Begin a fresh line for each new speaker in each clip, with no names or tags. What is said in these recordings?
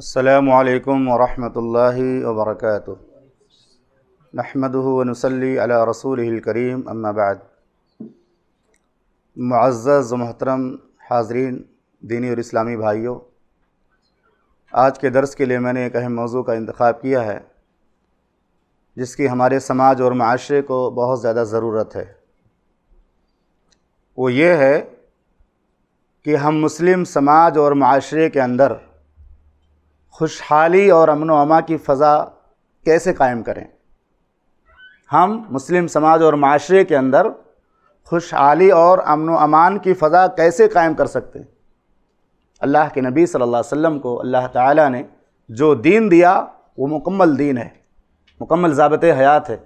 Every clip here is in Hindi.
السلام عليكم ورحمة الله وبركاته نحمده ونسلي على رسوله الكريم أما بعد معزز و محترम हाजरीन दीनी और इस्लामी भाइयों आज के दर्स के लिए मैंने एक अहम मौजू का इंतखब किया है जिसकी हमारे समाज और माशरे को बहुत ज़्यादा ज़रूरत है वो ये है कि हम मुस्लिम समाज और माशरे के अंदर खुशहाली और अमन अमा की फ़ज़ा कैसे कायम करें हम मुस्लिम समाज और माशरे के अंदर खुशहाली और अमन अमान की फ़ज़ा कैसे कायम कर सकते हैं अल्लाह के नबी सल्लल्लाहु अलैहि वसल्लम को अल्लाह ताला ने जो दीन दिया वो मुकम्मल दीन है मुकम्मल ज़ाबत हयात है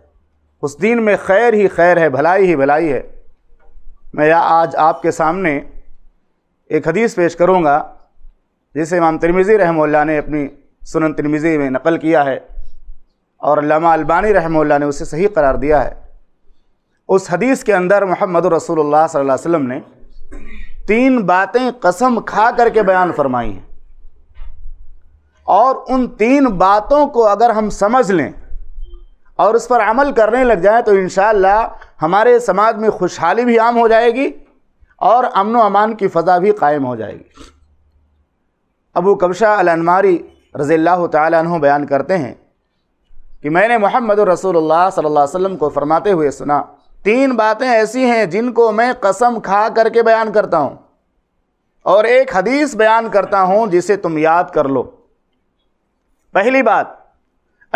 उस दीन में खैर ही खैर है भलाई ही भलाई है मैं आज आपके सामने एक हदीस पेश करूँगा जैसे इमाम तिरमिज़ी रहमल्ला ने अपनी सुनन तिरमिज़ी में नकल किया है और लामा अल्बानी रहमल्ला ने उसे सही करार दिया है उस हदीस के अंदर मोहम्मद रसूलुल्लाह सल्लल्लाहु अलैहि वसल्लम ने तीन बातें कसम खा करके बयान फरमाई हैं और उन तीन बातों को अगर हम समझ लें और उस पर अमल करने लग जाएँ तो इन हमारे समाज में खुशहाली भी आम हो जाएगी और अमन अमान की फ़जा भी कायम हो जाएगी अबू कबशा अलमारी रज़ी अल्लाह तु बयान करते हैं कि मैंने मोहम्मद रसूलुल्लाह सल्लल्लाहु अलैहि वसल्लम को फरमाते हुए सुना तीन बातें ऐसी हैं जिनको मैं कसम खा करके बयान करता हूँ और एक हदीस बयान करता हूँ जिसे तुम याद कर लो पहली बात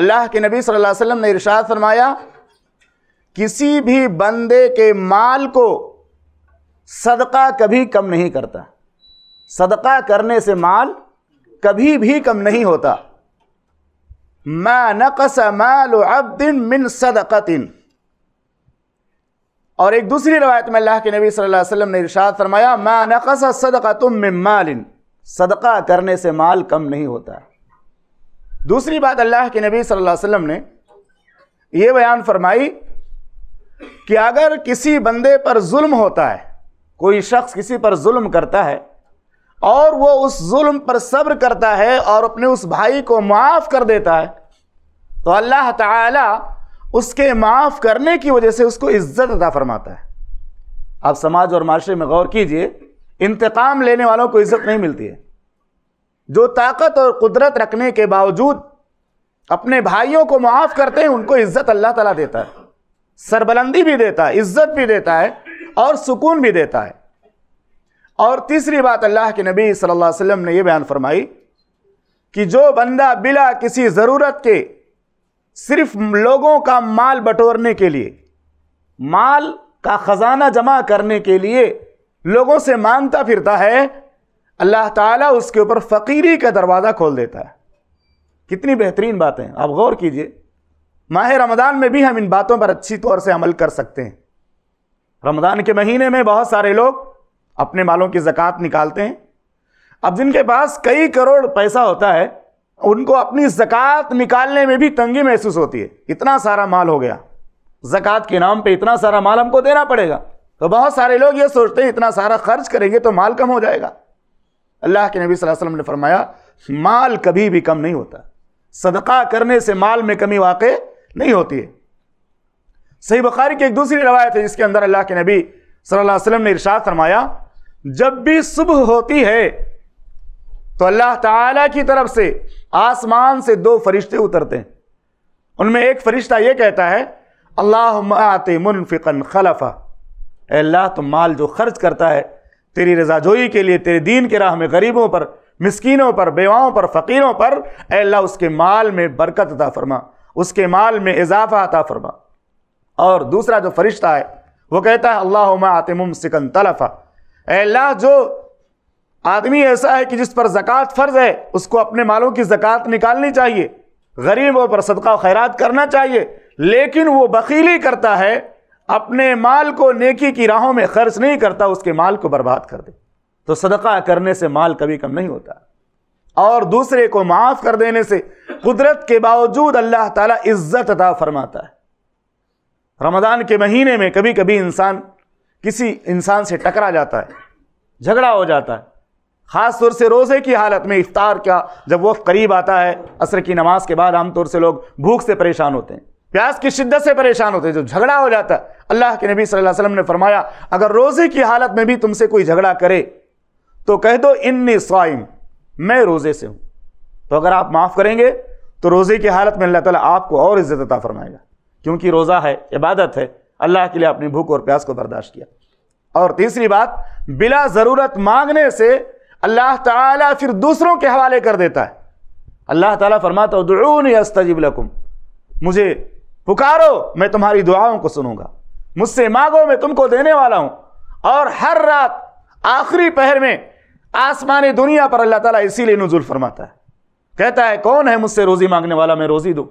अल्लाह के नबी सल्लल्लाहु अलैहि वसल्लम ने इरशाद फरमाया किसी भी बंदे के माल को सदका कभी कम नहीं करता सदका करने से माल कभी भी कम नहीं होता मा नकस माल अब्दिन मिन सदकतिन और एक दूसरी रवायत में अल्लाह के नबी सल्लल्लाहु अलैहि वसल्लम ने इरशाद फरमाया मा नकस सदका तुम मिन मालिन सदका करने से माल कम नहीं होता दूसरी बात अल्लाह के नबी सल्लल्लाहु अलैहि वसल्लम ने यह बयान फरमाई कि अगर किसी बंदे पर जुल्म होता है कोई शख्स किसी पर जुल्म करता है और वो उस जुल्म पर सब्र करता है और अपने उस भाई को माफ़ कर देता है तो अल्लाह ताला उसके माफ़ करने की वजह से उसको इज़्ज़त अदा फरमाता है आप समाज और माशरे में गौर कीजिए इंतकाम लेने वालों को इज़्ज़त नहीं मिलती है जो ताकत और कुदरत रखने के बावजूद अपने भाइयों को माफ़ करते हैं उनको इज़्ज़त अल्लाह ताला देता है सरबलंदी भी देता है इज़्ज़त भी देता है और सुकून भी देता है और तीसरी बात अल्लाह के नबी सल्लल्लाहु अलैहि वसल्लम ने यह बयान फरमाई कि जो बंदा बिला किसी ज़रूरत के सिर्फ लोगों का माल बटोरने के लिए माल का ख़जाना जमा करने के लिए लोगों से मांगता फिरता है अल्लाह ताला उसके ऊपर फ़कीरी का दरवाज़ा खोल देता है कितनी बेहतरीन बातें आप गौर कीजिए माह रमदान में भी हम इन बातों पर अच्छी तौर से अमल कर सकते हैं रमज़ान के महीने में बहुत सारे लोग अपने मालों की ज़क़़त निकालते हैं अब जिनके पास कई करोड़ पैसा होता है उनको अपनी जक़ात निकालने में भी तंगी महसूस होती है इतना सारा माल हो गया जक़ात के नाम पे इतना सारा माल हमको देना पड़ेगा तो बहुत सारे लोग ये सोचते हैं इतना सारा खर्च करेंगे तो माल कम हो जाएगा अल्लाह के नबी वसल्लम ने फरमाया माल कभी भी कम नहीं होता सदका करने से माल में कमी वाक़ नहीं होती है सही बुखारी की एक दूसरी रवायत है जिसके अंदर अल्लाह के नबी सल्लल्लाहु अलैहि वसल्लम ने इरशाद फरमाया जब भी सुबह होती है तो अल्लाह ताला की तरफ से आसमान से दो फरिश्ते उतरते हैं उनमें एक फरिश्ता यह कहता है अल्लाह आते मुनफ़िकन खलफा अल्लाह तो माल जो खर्च करता है तेरी रजाजोई के लिए तेरे दीन के राह में गरीबों पर मिसकीनों पर बेवाओं पर फ़कीरों पर अल्लाह उसके माल में बरकत अता फरमा उसके माल में इजाफा अता फरमा और दूसरा जो फरिश्ता है वो कहता है अल्लाह आते मुमसिकन तलफ़ा अल्लाह जो आदमी ऐसा है कि जिस पर ज़क़़त फ़र्ज़ है उसको अपने मालों की ज़क़़त निकालनी चाहिए गरीबों पर सदका खैरात करना चाहिए लेकिन वो बखीली करता है अपने माल को नेकी की राहों में खर्च नहीं करता उसके माल को बर्बाद कर दे तो सदका करने से माल कभी कम नहीं होता और दूसरे को माफ़ कर देने से कुदरत के बावजूद अल्लाह ताला इज़्ज़त अता फरमाता है रमज़ान के महीने में कभी कभी इंसान किसी इंसान से टकरा जाता है झगड़ा हो जाता है ख़ास तौर से रोज़े की हालत में इफ्तार का जब वक्त करीब आता है असर की नमाज के बाद आमतौर से लोग भूख से परेशान होते हैं प्यास की शिद्दत से परेशान होते हैं जब झगड़ा हो जाता है अल्लाह के नबी सल्लल्लाहु अलैहि वसल्लम ने फरमाया अगर रोज़े की हालत में भी तुमसे कोई झगड़ा करे तो कह दो इन्नी स्वाइम मैं रोज़े से हूँ तो अगर आप माफ़ करेंगे तो रोज़े की हालत में अल्लाह ताला आपको और इज़्ज़त अता फरमाएगा क्योंकि रोज़ा है इबादत है अल्लाह के लिए अपनी भूख और प्यास को बर्दाश्त किया और तीसरी बात बिला ज़रूरत मांगने से अल्लाह ताला फिर दूसरों के हवाले कर देता है अल्लाह ताला फरमाता उदून अस्तजीब लकुम मुझे पुकारो मैं तुम्हारी दुआओं को सुनूंगा मुझसे मांगो मैं तुमको देने वाला हूँ और हर रात आखिरी पहर में आसमान दुनिया पर अल्लाह ताला इसीलिए नजुल फरमाता है कहता है कौन है मुझसे रोज़ी मांगने वाला मैं रोज़ी दूँ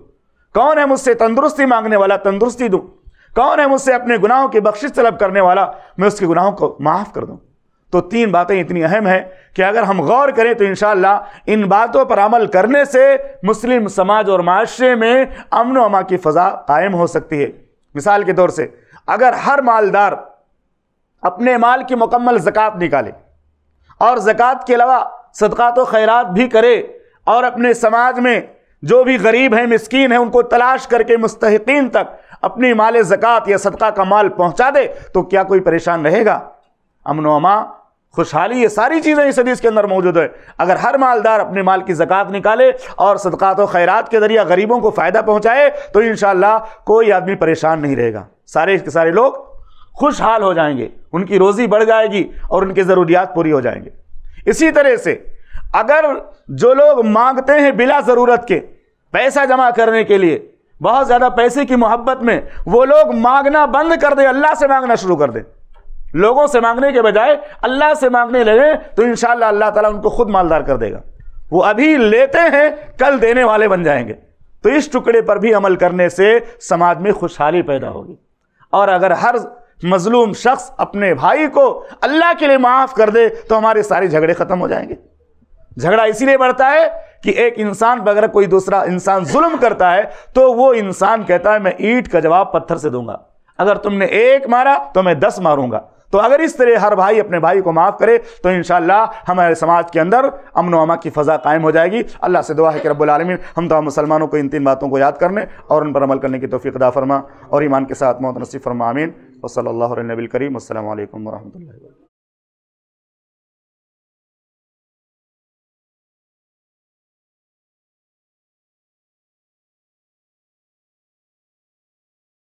कौन है मुझसे तंदुरुस्ती मांगने वाला तंदुरुस्ती दूँ कौन है मुझसे अपने गुनाहों की बख्शिश तलब करने वाला मैं उसके गुनाहों को माफ़ कर दूँ तो तीन बातें इतनी अहम हैं कि अगर हम गौर करें तो इन इन बातों पर अमल करने से मुस्लिम समाज और माशरे में अमन अमा की फ़जा कायम हो सकती है मिसाल के तौर से अगर हर मालदार अपने माल की मुकम्मल ज़क़़त निकाले और ज़क़़त के अलावा सदक़ात व खैरात भी करे और अपने समाज में जो भी गरीब हैं मस्किन हैं उनको तलाश करके मुस्तकिन तक अपनी माल ज़क़़त या सदका का माल पहुँचा दे तो क्या कोई परेशान रहेगा अमन अमां खुशहाली ये सारी चीज़ें इस हदीस के अंदर मौजूद है अगर हर मालदार अपने माल की ज़क़़त निकाले और सदक़ात व खैरात के ज़रिए गरीबों को फ़ायदा पहुँचाए तो इन कोई आदमी परेशान नहीं रहेगा सारे के सारे लोग खुशहाल हो जाएंगे उनकी रोज़ी बढ़ जाएगी और उनकी ज़रूरियात पूरी हो जाएंगे इसी तरह से अगर जो लोग मांगते हैं बिला ज़रूरत के पैसा जमा करने के लिए बहुत ज़्यादा पैसे की मोहब्बत में वो लोग मांगना बंद कर दे अल्लाह से मांगना शुरू कर दे लोगों से मांगने के बजाय अल्लाह से मांगने लगे तो इन अल्लाह ताला उनको खुद मालदार कर देगा वो अभी लेते हैं कल देने वाले बन जाएंगे तो इस टुकड़े पर भी अमल करने से समाज में खुशहाली पैदा होगी और अगर हर मजलूम शख्स अपने भाई को अल्लाह के लिए माफ़ कर दे तो हमारे सारे झगड़े ख़त्म हो जाएंगे झगड़ा इसीलिए बढ़ता है कि एक इंसान पर अगर कोई दूसरा इंसान जुल्म करता है तो वो इंसान कहता है मैं ईट का जवाब पत्थर से दूंगा अगर तुमने एक मारा तो मैं दस मारूंगा तो अगर इस तरह हर भाई अपने भाई को माफ़ करे तो इन हमारे समाज के अंदर अमन वमा की फ़ज़ा कायम हो जाएगी अल्लाह से दुआ है कि आलमीन हम तमाम मुसलमानों को इन तीन बातों को याद करने और उन पर अमल करने की तोफ़ी अदा फरमा और ईमान के साथ मोहत नसीफ़ फरमा आमीन वसल करीम असल वरहमल वर्क